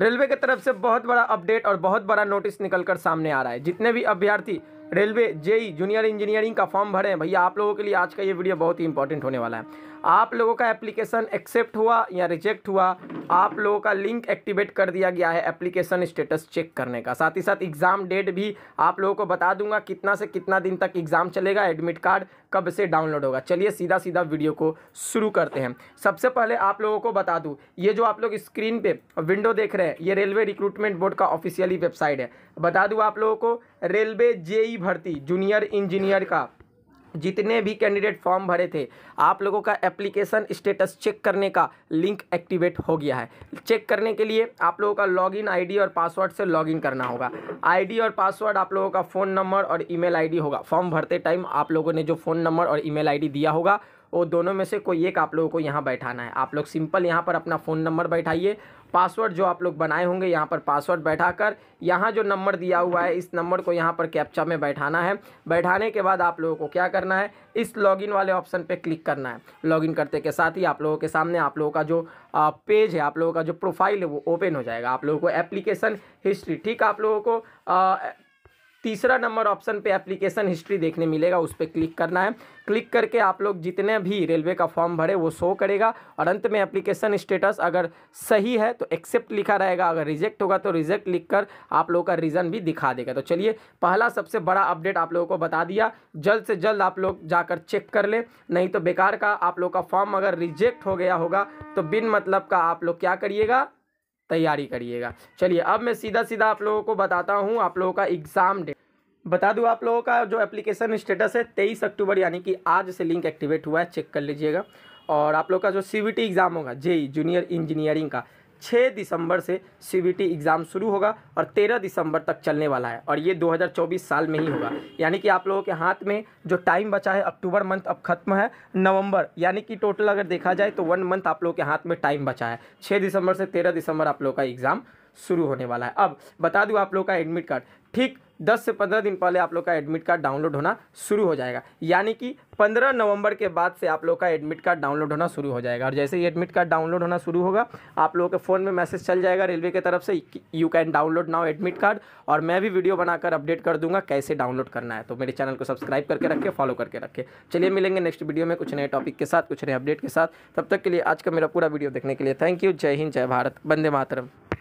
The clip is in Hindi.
रेलवे की तरफ से बहुत बड़ा अपडेट और बहुत बड़ा नोटिस निकलकर सामने आ रहा है जितने भी अभ्यर्थी रेलवे जेई जूनियर इंजीनियरिंग का फॉर्म भरें भैया आप लोगों के लिए आज का ये वीडियो बहुत ही इंपॉर्टेंट होने वाला है आप लोगों का एप्लीकेशन एक्सेप्ट हुआ या रिजेक्ट हुआ आप लोगों का लिंक एक्टिवेट कर दिया गया है एप्लीकेशन स्टेटस चेक करने का साथ ही साथ एग्ज़ाम डेट भी आप लोगों को बता दूंगा कितना से कितना दिन तक एग्ज़ाम चलेगा एडमिट कार्ड कब से डाउनलोड होगा चलिए सीधा सीधा वीडियो को शुरू करते हैं सबसे पहले आप लोगों को बता दूँ ये जो आप लोग स्क्रीन पे विंडो देख रहे हैं ये रेलवे रिक्रूटमेंट बोर्ड का ऑफिशियली वेबसाइट है बता दूँ आप लोगों को रेलवे जेई की भर्ती जूनियर इंजीनियर का जितने भी कैंडिडेट फॉर्म भरे थे आप लोगों का एप्लीकेशन स्टेटस चेक करने का लिंक एक्टिवेट हो गया है चेक करने के लिए आप लोगों का लॉगिन आईडी और पासवर्ड से लॉगिन करना होगा आईडी और पासवर्ड आप लोगों का फ़ोन नंबर और ईमेल आईडी होगा फॉर्म भरते टाइम आप लोगों ने जो फ़ोन नंबर और ईमेल आईडी दिया होगा वो दोनों में से कोई एक आप लोगों को यहाँ बैठाना है आप लोग सिंपल यहाँ पर अपना फ़ोन नंबर बैठाइए पासवर्ड जो आप लोग बनाए होंगे यहाँ पर पासवर्ड बैठा कर यहाँ जो नंबर दिया हुआ है इस नंबर को यहाँ पर कैप्चा में बैठाना है बैठाने के बाद आप लोगों को क्या करना है इस लॉगिन वाले ऑप्शन पे क्लिक करना है लॉगिन करते के साथ ही आप लोगों के सामने आप लोगों का जो पेज है आप लोगों का जो प्रोफाइल है वो ओपन हो जाएगा आप लोगों को एप्लीकेशन हिस्ट्री ठीक आप लोगों को तीसरा नंबर ऑप्शन पे एप्लीकेशन हिस्ट्री देखने मिलेगा उस पर क्लिक करना है क्लिक करके आप लोग जितने भी रेलवे का फॉर्म भरे वो शो करेगा और अंत में एप्लीकेशन स्टेटस अगर सही है तो एक्सेप्ट लिखा रहेगा अगर रिजेक्ट होगा तो रिजेक्ट लिख कर आप लोगों का रीज़न भी दिखा देगा तो चलिए पहला सबसे बड़ा अपडेट आप लोगों को बता दिया जल्द से जल्द आप लोग जाकर चेक कर लें नहीं तो बेकार का आप लोग का फॉर्म अगर रिजेक्ट हो गया होगा तो बिन मतलब का आप लोग क्या करिएगा तैयारी करिएगा चलिए अब मैं सीधा सीधा आप लोगों को बताता हूँ आप लोगों का एग्ज़ाम डेट बता दूँ आप लोगों का जो एप्लीकेशन स्टेटस है तेईस अक्टूबर यानी कि आज से लिंक एक्टिवेट हुआ है चेक कर लीजिएगा और आप लोग का जो सी एग्ज़ाम होगा जेई जूनियर इंजीनियरिंग का छः दिसंबर से सी एग्ज़ाम शुरू होगा और तेरह दिसंबर तक चलने वाला है और ये 2024 साल में ही होगा यानी कि आप लोगों के हाथ में जो टाइम बचा है अक्टूबर मंथ अब खत्म है नवंबर यानी कि टोटल अगर देखा जाए तो वन मंथ आप लोगों के हाथ में टाइम बचा है छः दिसंबर से तेरह दिसंबर आप लोगों का एग्ज़ाम शुरू होने वाला है अब बता दूँ आप लोगों का एडमिट कार्ड ठीक 10 से 15 दिन पहले आप लोग का एडमिट कार्ड डाउनलोड होना शुरू हो जाएगा यानी कि 15 नवंबर के बाद से आप लोग का एडमिट कार्ड डाउनलोड होना शुरू हो जाएगा और जैसे ही एडमिट कार्ड डाउनलोड होना शुरू होगा आप लोगों के फ़ोन में मैसेज चल जाएगा रेलवे की तरफ से you can download now admit card और मैं भी वीडियो बनाकर अपडेट कर दूंगा कैसे डाउनलोड करना है तो मेरे चैनल को सब्सक्राइब करके रखें फॉलो करके रखें चलिए मिलेंगे नेक्स्ट वीडियो में कुछ नए टॉपिक के साथ कुछ नए अपडेट के साथ तब तक के लिए आज का मेरा पूरा वीडियो देखने के लिए थैंक यू जय हिंद जय भारत बंदे मातरम